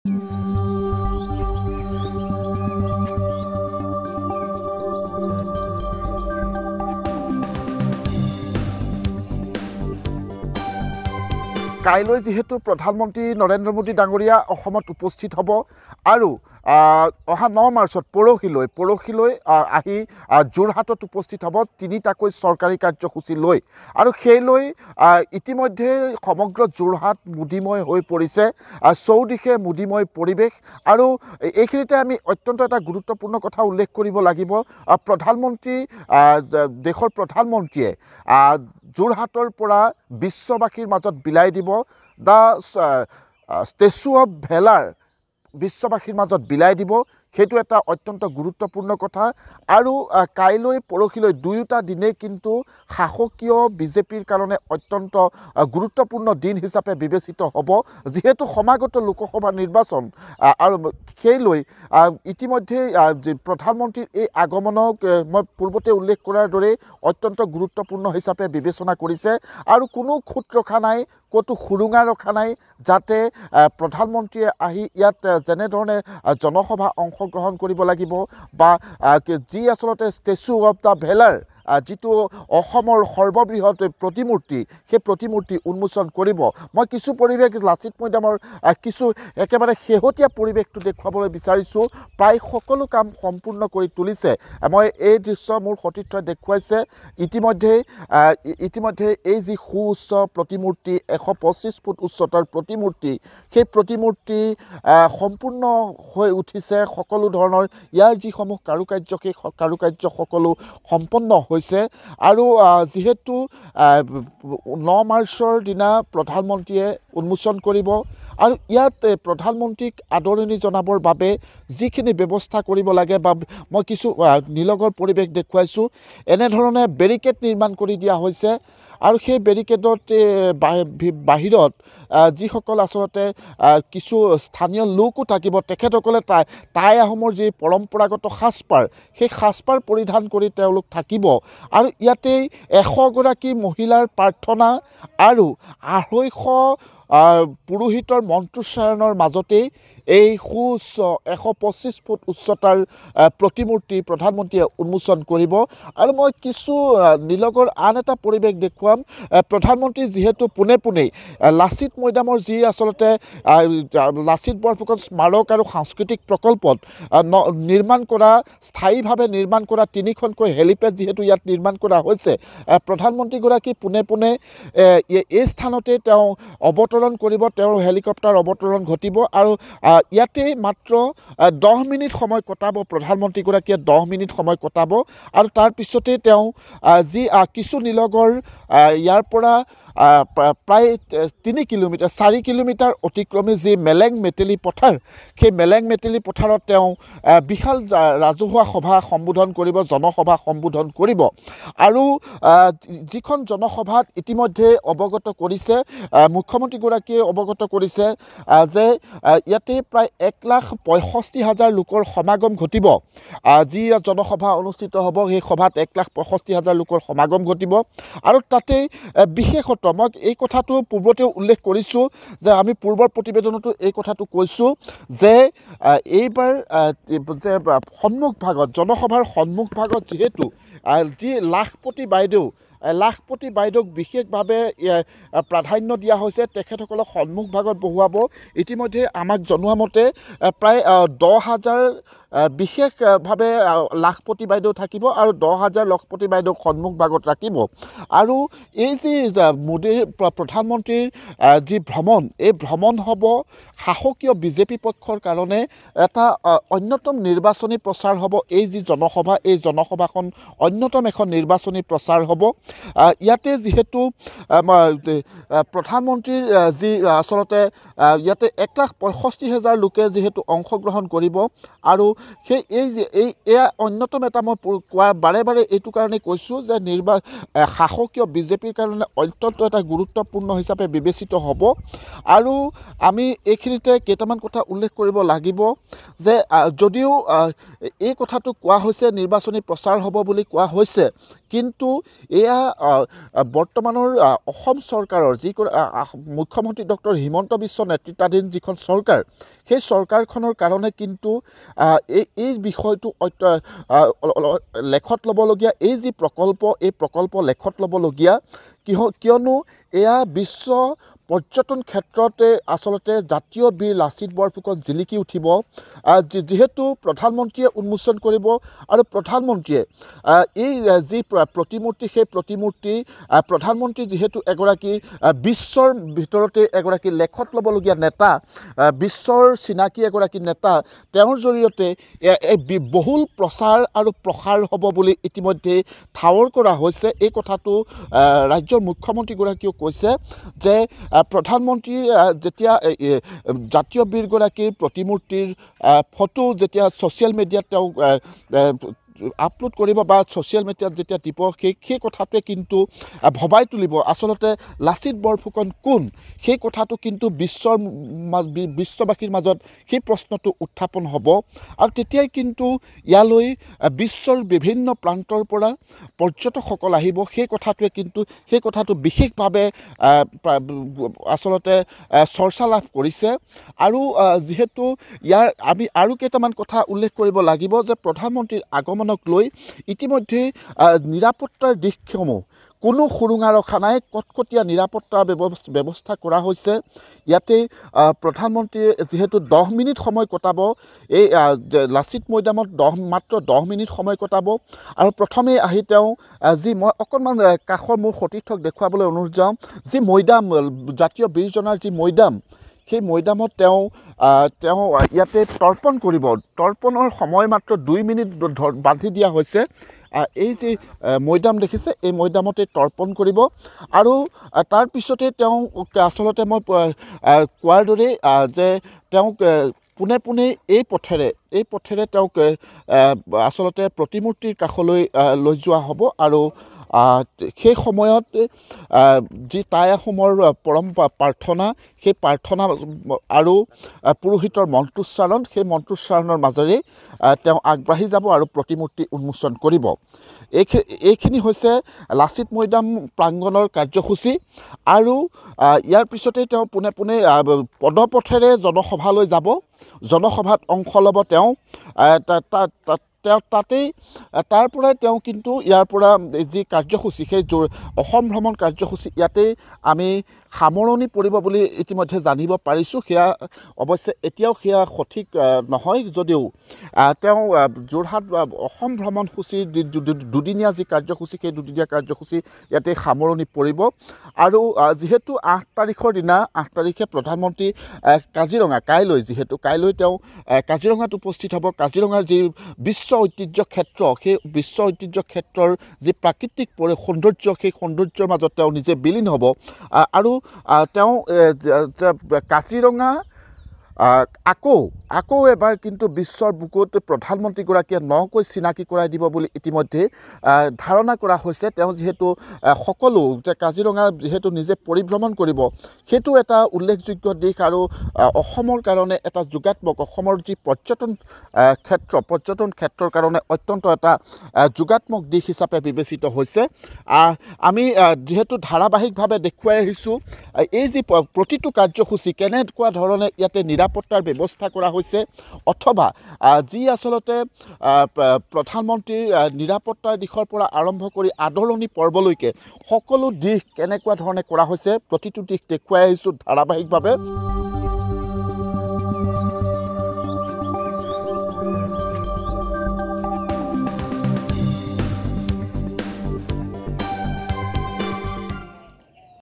কাইলৈ যিহেতু প্ৰধানমন্ত্ৰী নৰেন্দ্ৰ মোদী ডাঙৰীয়া অসমত উপস্থিত হ'ব আৰু অহা ন মাৰ্চত পৰহিলৈ পৰহিলৈ আহি যোৰহাটত উপস্থিত হ'ব তিনিটাকৈ চৰকাৰী কাৰ্যসূচী লৈ আৰু সেই লৈ ইতিমধ্যে সমগ্ৰ যোৰহাট মুদিময় হৈ পৰিছে চৌদিশে মুদিময় পৰিৱেশ আৰু এইখিনিতে আমি অত্যন্ত এটা গুৰুত্বপূৰ্ণ কথা উল্লেখ কৰিব লাগিব প্ৰধানমন্ত্ৰী দেশৰ প্ৰধানমন্ত্ৰীয়ে যোৰহাটৰ পৰা বিশ্ববাসীৰ মাজত বিলাই দিব দ্য ষ্টেচু অৱ ভেলাৰ বিশ্ববাসীৰ মাজত বিলাই দিব সেইটো এটা অত্যন্ত গুৰুত্বপূৰ্ণ কথা আৰু কাইলৈ পৰহিলৈ দুয়োটা দিনেই কিন্তু শাসকীয় বিজেপিৰ কাৰণে অত্যন্ত গুৰুত্বপূৰ্ণ দিন হিচাপে বিবেচিত হ'ব যিহেতু সমাগত লোকসভা নিৰ্বাচন আৰু সেই লৈ ইতিমধ্যেই প্ৰধানমন্ত্ৰীৰ এই আগমনক মই পূৰ্বতে উল্লেখ কৰাৰ দৰেই অত্যন্ত গুৰুত্বপূৰ্ণ হিচাপে বিবেচনা কৰিছে আৰু কোনো খুট ৰখা নাই ক'তো সুৰুঙা ৰখা নাই যাতে প্ৰধানমন্ত্ৰীয়ে আহি ইয়াত যেনেধৰণে জনসভা অংশ অংশগ্ৰহণ কৰিব লাগিব বা যি আচলতে ষ্টেচু অফ দ্য ভেলাৰ যিটো অসমৰ সৰ্ববৃহৎ প্ৰতিমূৰ্তি সেই প্ৰতিমূৰ্তি উন্মোচন কৰিব মই কিছু পৰিৱেশ লাচিত মৈদামৰ কিছু একেবাৰে শেহতীয়া পৰিৱেশটো দেখুৱাবলৈ বিচাৰিছোঁ প্ৰায় সকলো কাম সম্পূৰ্ণ কৰি তুলিছে মই এই দৃশ্য মোৰ সতীৰ্থই দেখুৱাইছে ইতিমধ্যেই ইতিমধ্যে এই যি সু উচ্চ প্ৰতিমূৰ্তি এশ পঁচিছ ফুট উচ্চতাৰ প্ৰতিমূৰ্তি সেই প্ৰতিমূৰ্তি সম্পূৰ্ণ হৈ উঠিছে সকলো ধৰণৰ ইয়াৰ যিসমূহ কাৰুকাৰ্য সেই কাৰুকাৰ্য সকলো সম্পন্ন হৈছে হৈছে আৰু যিহেতু ন মাৰ্চৰ দিনা প্ৰধানমন্ত্ৰীয়ে উন্মোচন কৰিব আৰু ইয়াত প্ৰধানমন্ত্ৰীক আদৰণি জনাবৰ বাবে যিখিনি ব্যৱস্থা কৰিব লাগে বা মই কিছু নীলগৰ পৰিৱেশ দেখুৱাইছোঁ এনেধৰণে বেৰিকেড নিৰ্মাণ কৰি দিয়া হৈছে আৰু সেই বেৰিকেডত বাহিৰত যিসকল আচলতে কিছু স্থানীয় লোকো থাকিব তেখেতসকলে তাই টাই আহোমৰ যি পৰম্পৰাগত সাজপাৰ সেই সাজপাৰ পৰিধান কৰি তেওঁলোক থাকিব আৰু ইয়াতেই এশগৰাকী মহিলাৰ প্ৰাৰ্থনা আৰু আঢ়ৈশ পুৰোহিতৰ মন্ত্ৰোচ্চাৰণৰ মাজতেই এই সু উচ্চ এশ পঁচিছ ফুট উচ্চতাৰ প্ৰতিমূৰ্তি প্ৰধানমন্ত্ৰীয়ে উন্মোচন কৰিব আৰু মই কিছু নীলগৰ আন এটা পৰিৱেশ দেখুৱাম প্ৰধানমন্ত্ৰী যিহেতু পোনে পোনেই লাচিত মৈদামৰ যি আচলতে লাচিত বৰফুকন স্মাৰক আৰু সাংস্কৃতিক প্ৰকল্পত নিৰ্মাণ কৰা স্থায়ীভাৱে নিৰ্মাণ কৰা তিনিখনকৈ হেলিপেড যিহেতু ইয়াত নিৰ্মাণ কৰা হৈছে প্ৰধানমন্ত্ৰীগৰাকী পোনে পোনে এই স্থানতেই তেওঁ অৱতৰণ কৰিব তেওঁৰ হেলিকপ্টাৰ অৱতৰণ ঘটিব আৰু ইয়াতেই মাত্ৰ দহ মিনিট সময় কটাব প্ৰধানমন্ত্ৰীগৰাকীয়ে দহ মিনিট সময় কটাব আৰু তাৰপিছতেই তেওঁ যি কিছু নিলগৰ ইয়াৰ পৰা প্ৰায় তিনি কিলোমিটাৰ কিলোমিটাৰ চাৰি কিলোমিটাৰ অতিক্ৰমী যি মেলেং মেটেলি পথাৰ সেই মেলেং মেটেলি পথাৰত তেওঁ বিশাল ৰাজহুৱা সভা সম্বোধন কৰিব জনসভা সম্বোধন কৰিব আৰু যিখন জনসভাত ইতিমধ্যে অৱগত কৰিছে মুখ্যমন্ত্ৰীগৰাকীয়ে অৱগত কৰিছে যে ইয়াতে প্ৰায় এক লাখ পঁয়ষষ্ঠি হাজাৰ লোকৰ সমাগম ঘটিব যি জনসভা অনুষ্ঠিত হ'ব সেই সভাত এক লাখ পঁয়ষষ্ঠি হাজাৰ লোকৰ সমাগম ঘটিব আৰু তাতেই বিশেষত মই এই কথাটো পূৰ্বতেও উল্লেখ কৰি ধৰিছোঁ যে আমি পূৰ্বৰ প্ৰতিবেদনতো এই কথাটো কৈছোঁ যে এইবাৰ যে ভাগত জনসভাৰ সন্মুখ ভাগত যিহেতু যি লাখপতি বাইদেউ লাখপতি বাইদেউক বিশেষভাৱে প্ৰাধান্য দিয়া হৈছে তেখেতসকলক সন্মুখ ভাগত বহুৱাব ইতিমধ্যে আমাক জনোৱা মতে প্ৰায় দহ হাজাৰ বিশেষভাৱে লাখপতি বাইদেউ থাকিব আৰু দহ হাজাৰ লাখপতি বাইদেউক সন্মুখ ভাগত ৰাখিব আৰু এই যি মোদীৰ প্ৰধানমন্ত্ৰীৰ যি ভ্ৰমণ এই ভ্ৰমণ হ'ব শাসকীয় বিজেপি পক্ষৰ কাৰণে এটা অন্যতম নিৰ্বাচনী প্ৰচাৰ হ'ব এই যি জনসভা এই জনসভাখন অন্যতম এখন নিৰ্বাচনী প্ৰচাৰ হ'ব ইয়াতে যিহেতু প্ৰধানমন্ত্ৰীৰ যি আচলতে ইয়াতে এক লাখ পঁয়ষষ্ঠি হেজাৰ লোকে যিহেতু অংশগ্ৰহণ কৰিব আৰু সেই এই যে এই এয়া অন্যতম এটা মই কোৱা বাৰে বাৰে এইটো কাৰণে কৈছোঁ যে নিৰ্বা শাসকীয় বিজেপিৰ কাৰণে অত্যন্ত এটা গুৰুত্বপূৰ্ণ হিচাপে বিবেচিত হ'ব আৰু আমি এইখিনিতে কেইটামান কথা উল্লেখ কৰিব লাগিব যে যদিও এই কথাটো কোৱা হৈছে নিৰ্বাচনী প্ৰচাৰ হ'ব বুলি কোৱা হৈছে কিন্তু এয়া বৰ্তমানৰ অসম চৰকাৰৰ যি মুখ্যমন্ত্ৰী ডক্টৰ হিমন্ত বিশ্ব নেতৃত্বাধীন যিখন চৰকাৰ সেই চৰকাৰখনৰ কাৰণে কিন্তু এই এই বিষয়টো অত্য লেখত ল'বলগীয়া এই যি প্ৰকল্প এই প্ৰকল্প লেখত ল'বলগীয়া কিহ কিয়নো এয়া বিশ্ব পৰ্যটন ক্ষেত্ৰতে আচলতে জাতীয় বীৰ লাচিত বৰফুকন জিলিকি উঠিব যিহেতু প্ৰধানমন্ত্ৰীয়ে উন্মোচন কৰিব আৰু প্ৰধানমন্ত্ৰীয়ে এই যি প্ৰতিমূৰ্তি সেই প্ৰতিমূৰ্তি প্ৰধানমন্ত্ৰী যিহেতু এগৰাকী বিশ্বৰ ভিতৰতে এগৰাকী লেখত ল'বলগীয়া নেতা বিশ্বৰ চিনাকি এগৰাকী নেতা তেওঁৰ জৰিয়তে বহুল প্ৰচাৰ আৰু প্ৰসাৰ হ'ব বুলি ইতিমধ্যেই ঠাৱৰ কৰা হৈছে এই কথাটো ৰাজ্যৰ মুখ্যমন্ত্ৰীগৰাকীয়েও কৈছে যে প্ৰধানমন্ত্ৰীৰ যেতিয়া জাতীয় বীৰগৰাকীৰ প্ৰতিমূৰ্তিৰ ফটো যেতিয়া ছ'চিয়েল মিডিয়াত তেওঁ আপলোড কৰিব বা ছ'চিয়েল মিডিয়াত যেতিয়া দিব সেই সেই কথাটোৱে কিন্তু ভবাই তুলিব আচলতে লাচিত বৰফুকন কোন সেই কথাটো কিন্তু বিশ্বৰ বিশ্ববাসীৰ মাজত সেই প্ৰশ্নটো উত্থাপন হ'ব আৰু তেতিয়াই কিন্তু ইয়ালৈ বিশ্বৰ বিভিন্ন প্ৰান্তৰ পৰা পৰ্যটকসকল আহিব সেই কথাটোৱে কিন্তু সেই কথাটো বিশেষভাৱে আচলতে চৰ্চা লাভ কৰিছে আৰু যিহেতু ইয়াৰ আমি আৰু কেইটামান কথা উল্লেখ কৰিব লাগিব যে প্ৰধানমন্ত্ৰীৰ আগমন আহ্বানক লৈ ইতিমধ্যে নিৰাপত্তাৰ দিশসমূহ কোনো সুৰুঙা ৰখা নাই কটকটীয়া নিৰাপত্তাৰ ব্যৱস্থা ব্যৱস্থা কৰা হৈছে ইয়াতে প্ৰধানমন্ত্ৰীয়ে যিহেতু দহ মিনিট সময় কটাব এই লাচিত মৈদামত দহ মাত্ৰ দহ মিনিট সময় কটাব আৰু প্ৰথমেই আহি তেওঁ যি মই অকণমান কাষৰ মোৰ সতীৰ্থক দেখুৱাবলৈ অনুৰোধ যাওঁ যি মৈদাম জাতীয় বীৰজনাৰ যি মৈদাম সেই মৈদামত তেওঁ তেওঁ ইয়াতে তৰ্পণ কৰিব তৰ্পণৰ সময় মাত্ৰ দুই মিনিট বান্ধি দিয়া হৈছে এই যি মৈদাম দেখিছে এই মৈদামতে তৰ্পণ কৰিব আৰু তাৰপিছতে তেওঁ আচলতে মই কোৱাৰ দৰেই যে তেওঁক পোনে পোনে এই পথেৰে এই পথেৰে তেওঁক আচলতে প্ৰতিমূৰ্তিৰ কাষলৈ লৈ যোৱা হ'ব আৰু সেই সময়ত যি তাই আহোমৰ পৰম প্ৰাৰ্থনা সেই প্ৰাৰ্থনা আৰু পুৰোহিতৰ মন্ত্ৰোচ্চাৰণ সেই মন্ত্ৰোচ্চাৰণৰ মাজেৰে তেওঁ আগবাঢ়ি যাব আৰু প্ৰতিমূৰ্তি উন্মোচন কৰিব এই এইখিনি হৈছে লাচিত মৈদাম প্ৰাংগণৰ কাৰ্যসূচী আৰু ইয়াৰ পিছতেই তেওঁ পোনে পোনে পদপথেৰে জনসভালৈ যাব জনসভাত অংশ ল'ব তেওঁ তেওঁ তাতেই তাৰ পৰাই তেওঁ কিন্তু ইয়াৰ পৰা যি কাৰ্যসূচী সেই অসম ভ্ৰমণ কাৰ্যসূচী ইয়াতেই আমি সামৰণি পৰিব বুলি ইতিমধ্যে জানিব পাৰিছোঁ সেয়া অৱশ্যে এতিয়াও সেয়া সঠিক নহয় যদিও তেওঁ যোৰহাট অসম ভ্ৰমণসূচীৰ দুদিনীয়া যি কাৰ্যসূচী সেই দুদিনীয়া কাৰ্যসূচী ইয়াতে সামৰণি পৰিব আৰু যিহেতু আঠ তাৰিখৰ দিনা আঠ তাৰিখে প্ৰধানমন্ত্ৰী কাজিৰঙা কাইলৈ যিহেতু কাইলৈ তেওঁ কাজিৰঙাত উপস্থিত হ'ব কাজিৰঙাৰ যি বিশ্ব ঐতিহ্য ক্ষেত্ৰ সেই বিশ্ব ঐতিহ্য ক্ষেত্ৰৰ যি প্ৰাকৃতিক পৰি সৌন্দৰ্য সেই সৌন্দৰ্যৰ মাজত তেওঁ নিজে বিলীন হ'ব আৰু তেওঁ কাজিৰঙা আকৌ আকৌ এবাৰ কিন্তু বিশ্বৰ বুকুত প্ৰধানমন্ত্ৰীগৰাকীয়ে নকৈ চিনাকি কৰাই দিব বুলি ইতিমধ্যেই ধাৰণা কৰা হৈছে তেওঁ যিহেতু সকলো যে কাজিৰঙা যিহেতু নিজে পৰিভ্ৰমণ কৰিব সেইটো এটা উল্লেখযোগ্য দিশ আৰু অসমৰ কাৰণে এটা যোগাত্মক অসমৰ যি পৰ্যটন ক্ষেত্ৰ পৰ্যটন ক্ষেত্ৰৰ কাৰণে অত্যন্ত এটা যোগাত্মক দিশ হিচাপে বিবেচিত হৈছে আমি যিহেতু ধাৰাবাহিকভাৱে দেখুৱাই আহিছোঁ এই যি প্ৰতিটো কাৰ্যসূচী কেনেকুৱা ধৰণে ইয়াতে নিৰাপ নিৰাপত্তাৰ ব্যৱস্থা কৰা হৈছে অথবা যি আচলতে প্ৰধানমন্ত্ৰীৰ নিৰাপত্তাৰ দিশৰ পৰা আৰম্ভ কৰি আদৰণি পৰ্বলৈকে সকলো দিশ কেনেকুৱা ধৰণে কৰা হৈছে প্ৰতিটো দিশ দেখুৱাই আহিছোঁ ধাৰাবাহিকভাৱে